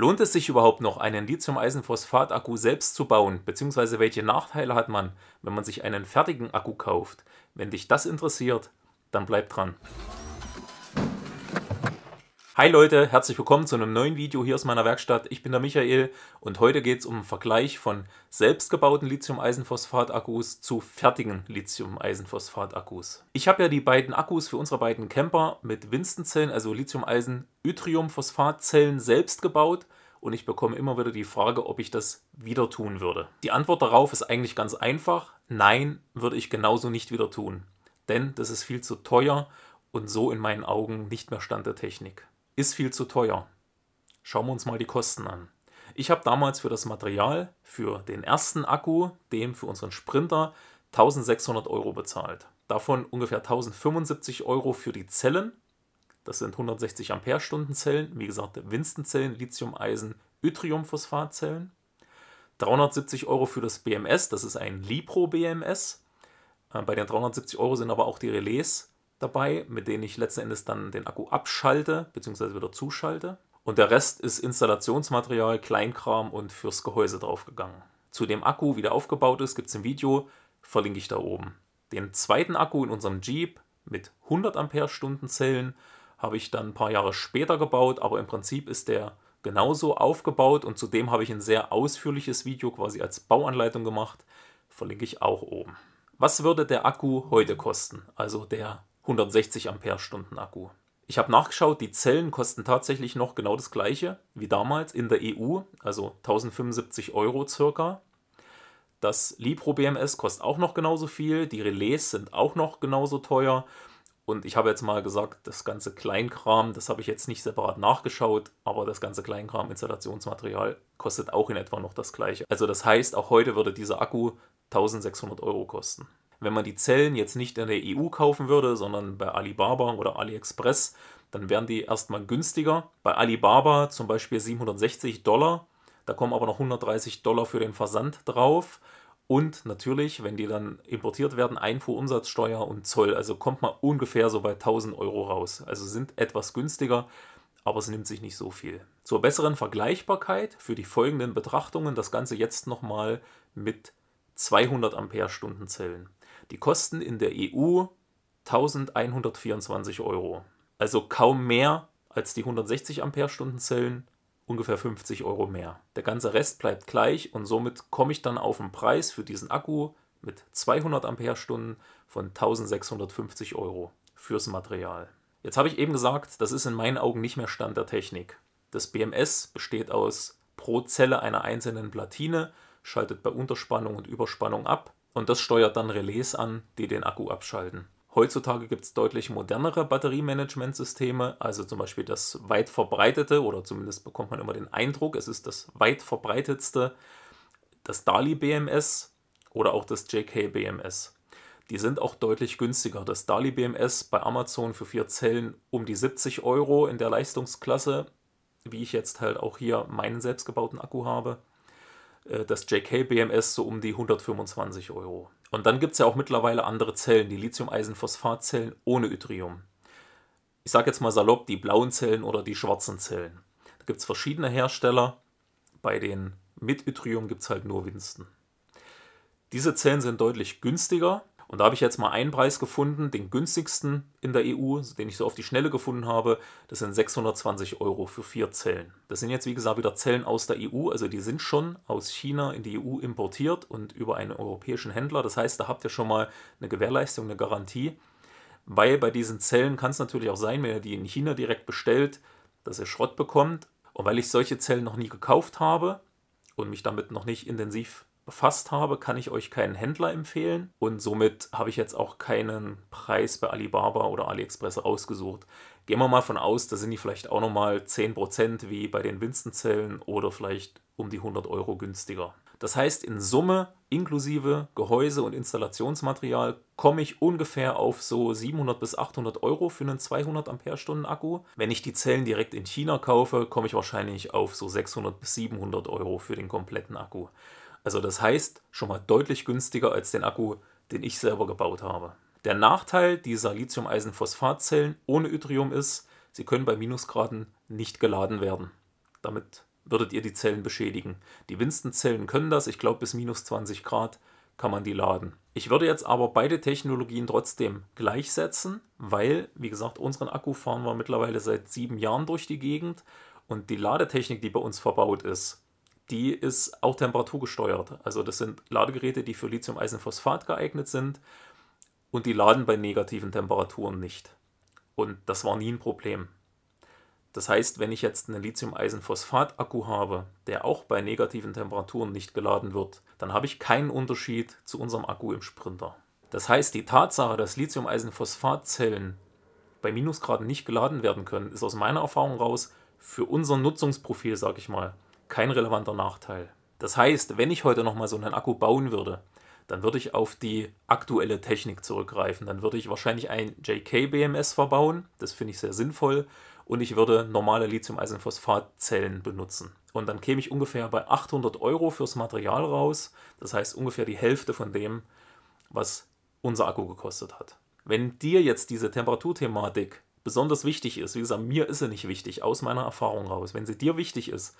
Lohnt es sich überhaupt noch, einen Lithium-Eisenphosphat-Akku selbst zu bauen? Beziehungsweise welche Nachteile hat man, wenn man sich einen fertigen Akku kauft? Wenn dich das interessiert, dann bleib dran. Hi Leute, herzlich willkommen zu einem neuen Video hier aus meiner Werkstatt. Ich bin der Michael und heute geht es um einen Vergleich von selbstgebauten Lithium-Eisenphosphat-Akkus zu fertigen Lithium-Eisenphosphat-Akkus. Ich habe ja die beiden Akkus für unsere beiden Camper mit Winston-Zellen, also Lithium-Eisen-Yttrium-Phosphat-Zellen selbst gebaut und ich bekomme immer wieder die Frage, ob ich das wieder tun würde. Die Antwort darauf ist eigentlich ganz einfach. Nein, würde ich genauso nicht wieder tun, denn das ist viel zu teuer und so in meinen Augen nicht mehr Stand der Technik ist viel zu teuer. Schauen wir uns mal die Kosten an. Ich habe damals für das Material, für den ersten Akku, dem für unseren Sprinter, 1600 Euro bezahlt. Davon ungefähr 1075 Euro für die Zellen. Das sind 160 Ampere-Stunden Zellen, wie gesagt Winstenzellen, Lithium-Eisen, Yttriumphosphatzellen. 370 Euro für das BMS, das ist ein Lipro BMS. Äh, bei den 370 Euro sind aber auch die Relais dabei, mit denen ich letzten Endes dann den Akku abschalte bzw. wieder zuschalte. Und der Rest ist Installationsmaterial, Kleinkram und fürs Gehäuse draufgegangen. Zu dem Akku, wie der aufgebaut ist, gibt es ein Video, verlinke ich da oben. Den zweiten Akku in unserem Jeep mit 100 Ampere-Stunden Zellen habe ich dann ein paar Jahre später gebaut, aber im Prinzip ist der genauso aufgebaut und zudem habe ich ein sehr ausführliches Video quasi als Bauanleitung gemacht, verlinke ich auch oben. Was würde der Akku heute kosten? Also der 160 Ampere-Stunden Akku. Ich habe nachgeschaut, die Zellen kosten tatsächlich noch genau das gleiche wie damals in der EU, also 1075 Euro circa. Das Libro BMS kostet auch noch genauso viel, die Relais sind auch noch genauso teuer. Und ich habe jetzt mal gesagt, das ganze Kleinkram, das habe ich jetzt nicht separat nachgeschaut, aber das ganze Kleinkram, Installationsmaterial, kostet auch in etwa noch das gleiche. Also das heißt, auch heute würde dieser Akku 1600 Euro kosten wenn man die Zellen jetzt nicht in der EU kaufen würde, sondern bei Alibaba oder AliExpress, dann wären die erstmal günstiger. Bei Alibaba zum Beispiel 760 Dollar, da kommen aber noch 130 Dollar für den Versand drauf. Und natürlich, wenn die dann importiert werden, Einfuhrumsatzsteuer und Zoll. Also kommt man ungefähr so bei 1000 Euro raus. Also sind etwas günstiger, aber es nimmt sich nicht so viel. Zur besseren Vergleichbarkeit für die folgenden Betrachtungen das Ganze jetzt nochmal mit 200 Amperestunden Zellen. Die kosten in der EU 1124 Euro. Also kaum mehr als die 160 Amperestunden Zellen, ungefähr 50 Euro mehr. Der ganze Rest bleibt gleich und somit komme ich dann auf einen Preis für diesen Akku mit 200 Amperestunden von 1650 Euro fürs Material. Jetzt habe ich eben gesagt, das ist in meinen Augen nicht mehr Stand der Technik. Das BMS besteht aus pro Zelle einer einzelnen Platine schaltet bei Unterspannung und Überspannung ab und das steuert dann Relais an, die den Akku abschalten. Heutzutage gibt es deutlich modernere Batteriemanagementsysteme, also zum Beispiel das weit verbreitete oder zumindest bekommt man immer den Eindruck, es ist das weit verbreitetste, das DALI BMS oder auch das JK BMS. Die sind auch deutlich günstiger. Das DALI BMS bei Amazon für vier Zellen um die 70 Euro in der Leistungsklasse, wie ich jetzt halt auch hier meinen selbstgebauten Akku habe. Äh, das JK-BMS so um die 125 Euro. Und dann gibt es ja auch mittlerweile andere Zellen, die Lithium-Eisenphosphat-Zellen ohne Yttrium. Ich sage jetzt mal salopp, die blauen Zellen oder die schwarzen Zellen. Da gibt es verschiedene Hersteller. Bei denen mit Yttrium gibt es halt nur Winsten. Diese Zellen sind deutlich günstiger, und da habe ich jetzt mal einen Preis gefunden, den günstigsten in der EU, den ich so auf die Schnelle gefunden habe. Das sind 620 Euro für vier Zellen. Das sind jetzt, wie gesagt, wieder Zellen aus der EU. Also die sind schon aus China in die EU importiert und über einen europäischen Händler. Das heißt, da habt ihr schon mal eine Gewährleistung, eine Garantie. Weil bei diesen Zellen kann es natürlich auch sein, wenn ihr die in China direkt bestellt, dass ihr Schrott bekommt. Und weil ich solche Zellen noch nie gekauft habe und mich damit noch nicht intensiv erfasst habe, kann ich euch keinen Händler empfehlen und somit habe ich jetzt auch keinen Preis bei Alibaba oder AliExpress rausgesucht. Gehen wir mal von aus, da sind die vielleicht auch nochmal 10% wie bei den Winstonzellen oder vielleicht um die 100 Euro günstiger. Das heißt, in Summe inklusive Gehäuse und Installationsmaterial komme ich ungefähr auf so 700 bis 800 Euro für einen 200 Ampere-Stunden Akku. Wenn ich die Zellen direkt in China kaufe, komme ich wahrscheinlich auf so 600 bis 700 Euro für den kompletten Akku. Also das heißt schon mal deutlich günstiger als den Akku, den ich selber gebaut habe. Der Nachteil dieser Lithium-Eisenphosphat-Zellen ohne Yttrium ist, sie können bei Minusgraden nicht geladen werden. Damit würdet ihr die Zellen beschädigen. Die Winston-Zellen können das, ich glaube bis minus 20 Grad kann man die laden. Ich würde jetzt aber beide Technologien trotzdem gleichsetzen, weil, wie gesagt, unseren Akku fahren wir mittlerweile seit sieben Jahren durch die Gegend und die Ladetechnik, die bei uns verbaut ist, die ist auch temperaturgesteuert. Also das sind Ladegeräte, die für Lithium-Eisenphosphat geeignet sind und die laden bei negativen Temperaturen nicht. Und das war nie ein Problem. Das heißt, wenn ich jetzt einen Lithium-Eisenphosphat-Akku habe, der auch bei negativen Temperaturen nicht geladen wird, dann habe ich keinen Unterschied zu unserem Akku im Sprinter. Das heißt, die Tatsache, dass Lithium-Eisenphosphat-Zellen bei Minusgraden nicht geladen werden können, ist aus meiner Erfahrung raus für unser Nutzungsprofil, sage ich mal, kein relevanter Nachteil. Das heißt, wenn ich heute nochmal so einen Akku bauen würde, dann würde ich auf die aktuelle Technik zurückgreifen. Dann würde ich wahrscheinlich ein JK-BMS verbauen, das finde ich sehr sinnvoll, und ich würde normale Lithium-Eisenphosphat-Zellen benutzen. Und dann käme ich ungefähr bei 800 Euro fürs Material raus, das heißt ungefähr die Hälfte von dem, was unser Akku gekostet hat. Wenn dir jetzt diese Temperaturthematik besonders wichtig ist, wie gesagt, mir ist sie nicht wichtig, aus meiner Erfahrung raus, wenn sie dir wichtig ist,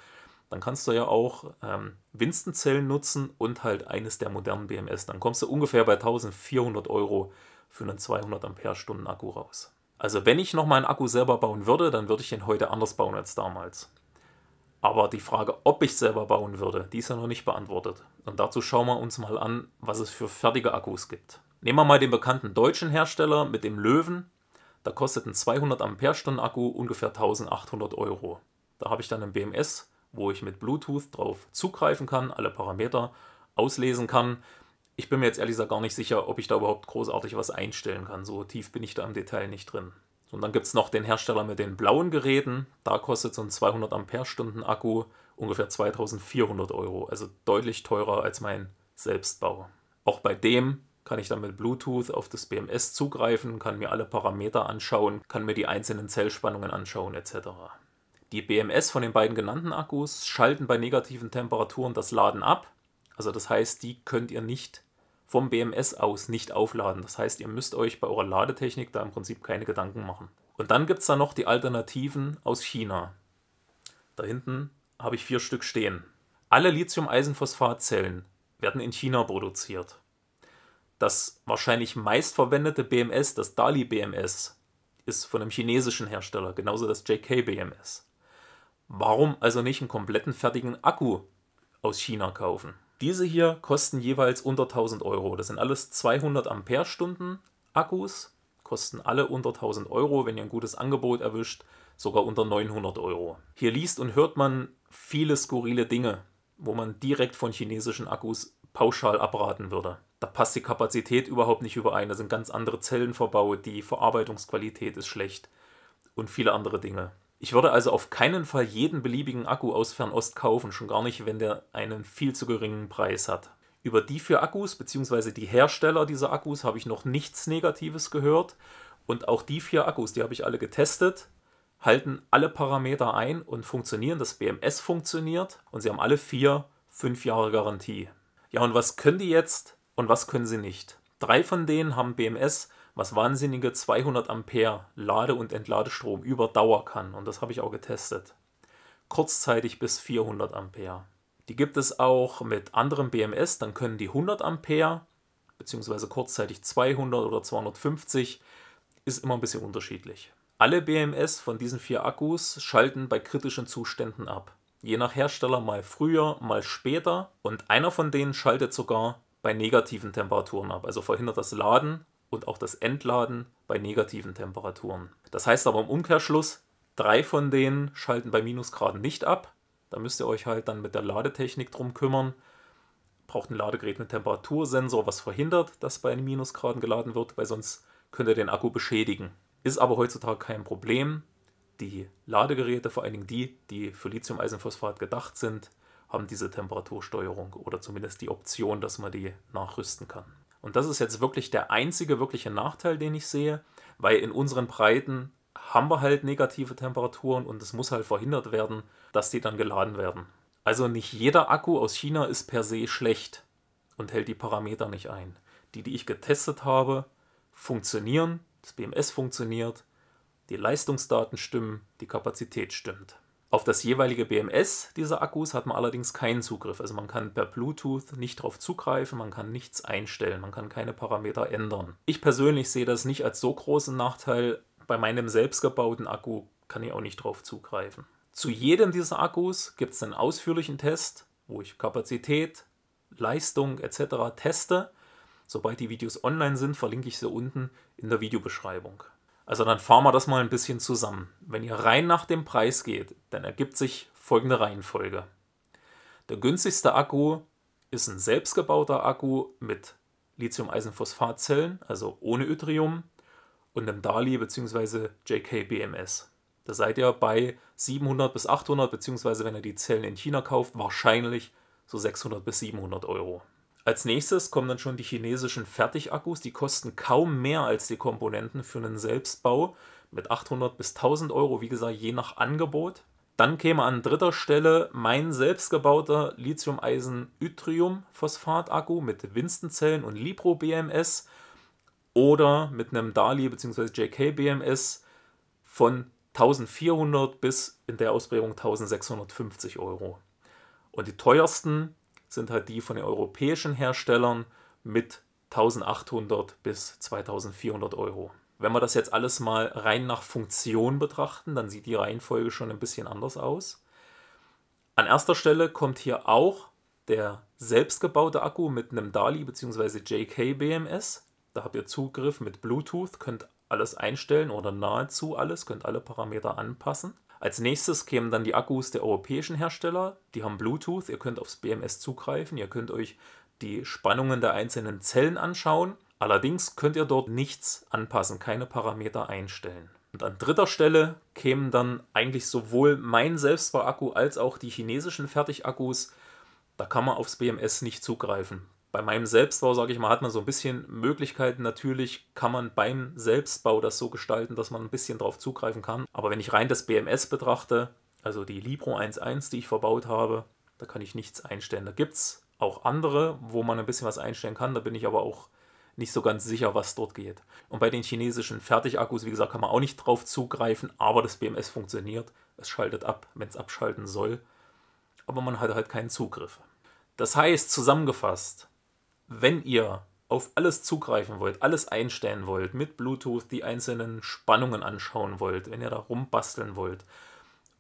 dann kannst du ja auch ähm, Winston-Zellen nutzen und halt eines der modernen BMS. Dann kommst du ungefähr bei 1400 Euro für einen 200 Ampere-Stunden Akku raus. Also wenn ich noch mal einen Akku selber bauen würde, dann würde ich den heute anders bauen als damals. Aber die Frage, ob ich selber bauen würde, die ist ja noch nicht beantwortet. Und dazu schauen wir uns mal an, was es für fertige Akkus gibt. Nehmen wir mal den bekannten deutschen Hersteller mit dem Löwen. Da kostet ein 200 Ampere-Stunden Akku ungefähr 1800 Euro. Da habe ich dann einen BMS wo ich mit Bluetooth drauf zugreifen kann, alle Parameter auslesen kann. Ich bin mir jetzt ehrlich gesagt gar nicht sicher, ob ich da überhaupt großartig was einstellen kann. So tief bin ich da im Detail nicht drin. Und dann gibt es noch den Hersteller mit den blauen Geräten. Da kostet so ein 200 Ampere-Stunden Akku ungefähr 2400 Euro. Also deutlich teurer als mein Selbstbau. Auch bei dem kann ich dann mit Bluetooth auf das BMS zugreifen, kann mir alle Parameter anschauen, kann mir die einzelnen Zellspannungen anschauen etc. Die BMS von den beiden genannten Akkus schalten bei negativen Temperaturen das Laden ab. Also das heißt, die könnt ihr nicht vom BMS aus nicht aufladen. Das heißt, ihr müsst euch bei eurer Ladetechnik da im Prinzip keine Gedanken machen. Und dann gibt es da noch die Alternativen aus China. Da hinten habe ich vier Stück stehen. Alle Lithium-Eisenphosphat-Zellen werden in China produziert. Das wahrscheinlich meistverwendete BMS, das DALI-BMS, ist von einem chinesischen Hersteller, genauso das JK-BMS. Warum also nicht einen kompletten fertigen Akku aus China kaufen? Diese hier kosten jeweils unter 1000 Euro. Das sind alles 200 Ampere-Stunden Akkus, kosten alle unter 1000 Euro, wenn ihr ein gutes Angebot erwischt, sogar unter 900 Euro. Hier liest und hört man viele skurrile Dinge, wo man direkt von chinesischen Akkus pauschal abraten würde. Da passt die Kapazität überhaupt nicht überein. Da sind ganz andere Zellen verbaut, die Verarbeitungsqualität ist schlecht und viele andere Dinge. Ich würde also auf keinen Fall jeden beliebigen Akku aus Fernost kaufen, schon gar nicht, wenn der einen viel zu geringen Preis hat. Über die für Akkus bzw. die Hersteller dieser Akkus habe ich noch nichts Negatives gehört. Und auch die vier Akkus, die habe ich alle getestet, halten alle Parameter ein und funktionieren. Das BMS funktioniert und sie haben alle vier fünf Jahre Garantie. Ja, und was können die jetzt und was können sie nicht? Drei von denen haben BMS was wahnsinnige 200 Ampere Lade- und Entladestrom über Dauer kann. Und das habe ich auch getestet. Kurzzeitig bis 400 Ampere. Die gibt es auch mit anderem BMS, dann können die 100 Ampere bzw. kurzzeitig 200 oder 250, ist immer ein bisschen unterschiedlich. Alle BMS von diesen vier Akkus schalten bei kritischen Zuständen ab. Je nach Hersteller mal früher, mal später und einer von denen schaltet sogar bei negativen Temperaturen ab, also verhindert das Laden und auch das Entladen bei negativen Temperaturen. Das heißt aber im Umkehrschluss, drei von denen schalten bei Minusgraden nicht ab. Da müsst ihr euch halt dann mit der Ladetechnik drum kümmern. Braucht ein Ladegerät einen Temperatursensor, was verhindert, dass bei Minusgraden geladen wird, weil sonst könnt ihr den Akku beschädigen. Ist aber heutzutage kein Problem. Die Ladegeräte, vor allen Dingen die, die für Lithium-Eisenphosphat gedacht sind, haben diese Temperatursteuerung oder zumindest die Option, dass man die nachrüsten kann. Und das ist jetzt wirklich der einzige wirkliche Nachteil, den ich sehe, weil in unseren Breiten haben wir halt negative Temperaturen und es muss halt verhindert werden, dass die dann geladen werden. Also nicht jeder Akku aus China ist per se schlecht und hält die Parameter nicht ein. Die, die ich getestet habe, funktionieren, das BMS funktioniert, die Leistungsdaten stimmen, die Kapazität stimmt. Auf das jeweilige BMS dieser Akkus hat man allerdings keinen Zugriff. Also man kann per Bluetooth nicht darauf zugreifen, man kann nichts einstellen, man kann keine Parameter ändern. Ich persönlich sehe das nicht als so großen Nachteil. Bei meinem selbstgebauten Akku kann ich auch nicht darauf zugreifen. Zu jedem dieser Akkus gibt es einen ausführlichen Test, wo ich Kapazität, Leistung etc. teste. Sobald die Videos online sind, verlinke ich sie unten in der Videobeschreibung. Also dann fahren wir das mal ein bisschen zusammen. Wenn ihr rein nach dem Preis geht, dann ergibt sich folgende Reihenfolge. Der günstigste Akku ist ein selbstgebauter Akku mit Lithium-Eisenphosphat-Zellen, also ohne Yttrium, und einem DALI bzw. JKBMS. Da seid ihr bei 700 bis 800, bzw. wenn ihr die Zellen in China kauft, wahrscheinlich so 600 bis 700 Euro. Als nächstes kommen dann schon die chinesischen Fertigakkus, die kosten kaum mehr als die Komponenten für einen Selbstbau mit 800 bis 1000 Euro, wie gesagt, je nach Angebot. Dann käme an dritter Stelle mein selbstgebauter Lithium-Eisen-Yttrium-Phosphat-Akku mit Winston-Zellen und Libro-BMS oder mit einem DALI bzw. JK-BMS von 1400 bis in der Ausprägung 1650 Euro. Und die teuersten sind halt die von den europäischen Herstellern mit 1800 bis 2400 Euro. Wenn wir das jetzt alles mal rein nach Funktion betrachten, dann sieht die Reihenfolge schon ein bisschen anders aus. An erster Stelle kommt hier auch der selbstgebaute Akku mit einem DALI bzw. JK BMS. Da habt ihr Zugriff mit Bluetooth, könnt alles einstellen oder nahezu alles, könnt alle Parameter anpassen. Als nächstes kämen dann die Akkus der europäischen Hersteller. Die haben Bluetooth, ihr könnt aufs BMS zugreifen, ihr könnt euch die Spannungen der einzelnen Zellen anschauen. Allerdings könnt ihr dort nichts anpassen, keine Parameter einstellen. Und an dritter Stelle kämen dann eigentlich sowohl mein selbstbau als auch die chinesischen Fertigakkus. Da kann man aufs BMS nicht zugreifen bei meinem Selbstbau, sage ich mal, hat man so ein bisschen Möglichkeiten. Natürlich kann man beim Selbstbau das so gestalten, dass man ein bisschen drauf zugreifen kann. Aber wenn ich rein das BMS betrachte, also die Libro 1.1, die ich verbaut habe, da kann ich nichts einstellen. Da gibt es auch andere, wo man ein bisschen was einstellen kann. Da bin ich aber auch nicht so ganz sicher, was dort geht. Und bei den chinesischen Fertigakkus, wie gesagt, kann man auch nicht drauf zugreifen, aber das BMS funktioniert. Es schaltet ab, wenn es abschalten soll. Aber man hat halt keinen Zugriff. Das heißt, zusammengefasst, wenn ihr auf alles zugreifen wollt, alles einstellen wollt, mit Bluetooth die einzelnen Spannungen anschauen wollt, wenn ihr da rumbasteln wollt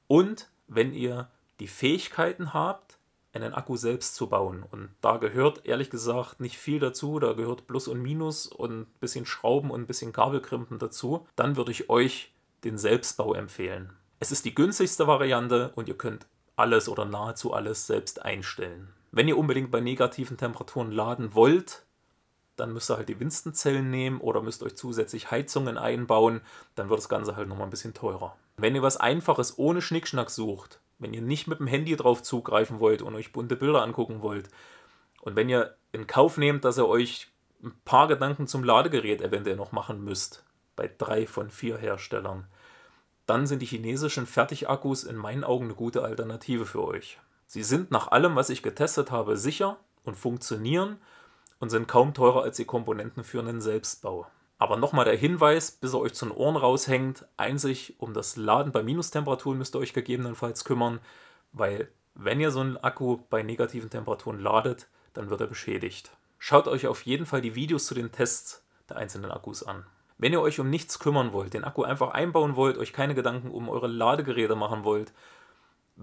und wenn ihr die Fähigkeiten habt, einen Akku selbst zu bauen. Und da gehört ehrlich gesagt nicht viel dazu, da gehört Plus und Minus und ein bisschen Schrauben und ein bisschen Kabelkrimpen dazu. Dann würde ich euch den Selbstbau empfehlen. Es ist die günstigste Variante und ihr könnt alles oder nahezu alles selbst einstellen. Wenn ihr unbedingt bei negativen Temperaturen laden wollt, dann müsst ihr halt die Winstenzellen nehmen oder müsst euch zusätzlich Heizungen einbauen, dann wird das Ganze halt nochmal ein bisschen teurer. Wenn ihr was Einfaches ohne Schnickschnack sucht, wenn ihr nicht mit dem Handy drauf zugreifen wollt und euch bunte Bilder angucken wollt und wenn ihr in Kauf nehmt, dass ihr euch ein paar Gedanken zum Ladegerät eventuell noch machen müsst, bei drei von vier Herstellern, dann sind die chinesischen Fertigakkus in meinen Augen eine gute Alternative für euch. Sie sind nach allem, was ich getestet habe, sicher und funktionieren und sind kaum teurer als die Komponenten für einen Selbstbau. Aber nochmal der Hinweis, bis er euch zu den Ohren raushängt, einzig um das Laden bei Minustemperaturen müsst ihr euch gegebenenfalls kümmern, weil wenn ihr so einen Akku bei negativen Temperaturen ladet, dann wird er beschädigt. Schaut euch auf jeden Fall die Videos zu den Tests der einzelnen Akkus an. Wenn ihr euch um nichts kümmern wollt, den Akku einfach einbauen wollt, euch keine Gedanken um eure Ladegeräte machen wollt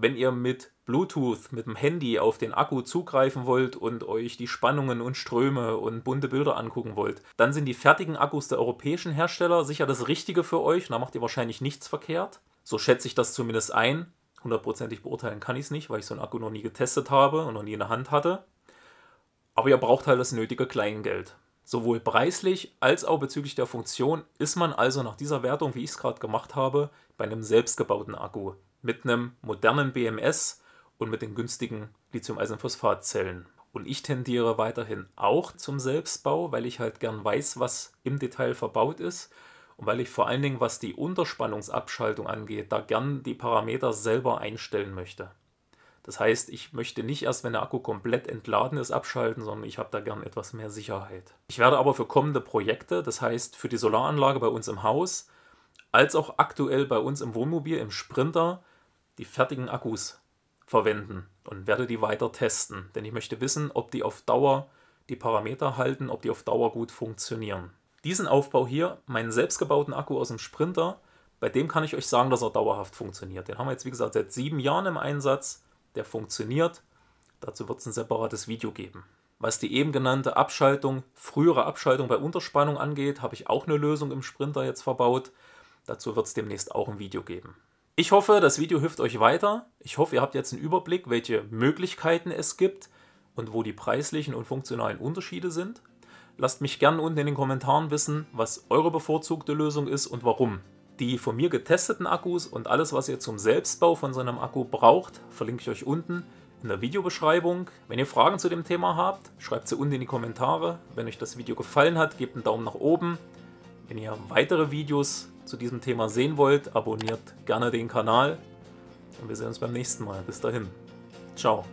wenn ihr mit Bluetooth, mit dem Handy auf den Akku zugreifen wollt und euch die Spannungen und Ströme und bunte Bilder angucken wollt, dann sind die fertigen Akkus der europäischen Hersteller sicher das Richtige für euch. Da macht ihr wahrscheinlich nichts verkehrt. So schätze ich das zumindest ein. Hundertprozentig beurteilen kann ich es nicht, weil ich so einen Akku noch nie getestet habe und noch nie in der Hand hatte. Aber ihr braucht halt das nötige Kleingeld. Sowohl preislich als auch bezüglich der Funktion ist man also nach dieser Wertung, wie ich es gerade gemacht habe, bei einem selbstgebauten Akku mit einem modernen BMS und mit den günstigen Lithium-Eisenphosphat-Zellen. Und ich tendiere weiterhin auch zum Selbstbau, weil ich halt gern weiß, was im Detail verbaut ist und weil ich vor allen Dingen, was die Unterspannungsabschaltung angeht, da gern die Parameter selber einstellen möchte. Das heißt, ich möchte nicht erst, wenn der Akku komplett entladen ist, abschalten, sondern ich habe da gern etwas mehr Sicherheit. Ich werde aber für kommende Projekte, das heißt für die Solaranlage bei uns im Haus, als auch aktuell bei uns im Wohnmobil, im Sprinter, die fertigen Akkus verwenden und werde die weiter testen, denn ich möchte wissen, ob die auf Dauer die Parameter halten, ob die auf Dauer gut funktionieren. Diesen Aufbau hier, meinen selbstgebauten Akku aus dem Sprinter, bei dem kann ich euch sagen, dass er dauerhaft funktioniert. Den haben wir jetzt, wie gesagt, seit sieben Jahren im Einsatz. Der funktioniert. Dazu wird es ein separates Video geben. Was die eben genannte Abschaltung, frühere Abschaltung bei Unterspannung angeht, habe ich auch eine Lösung im Sprinter jetzt verbaut. Dazu wird es demnächst auch ein Video geben. Ich hoffe, das Video hilft euch weiter. Ich hoffe, ihr habt jetzt einen Überblick, welche Möglichkeiten es gibt und wo die preislichen und funktionalen Unterschiede sind. Lasst mich gerne unten in den Kommentaren wissen, was eure bevorzugte Lösung ist und warum. Die von mir getesteten Akkus und alles, was ihr zum Selbstbau von so einem Akku braucht, verlinke ich euch unten in der Videobeschreibung. Wenn ihr Fragen zu dem Thema habt, schreibt sie unten in die Kommentare. Wenn euch das Video gefallen hat, gebt einen Daumen nach oben. Wenn ihr weitere Videos zu diesem Thema sehen wollt, abonniert gerne den Kanal und wir sehen uns beim nächsten Mal. Bis dahin. Ciao.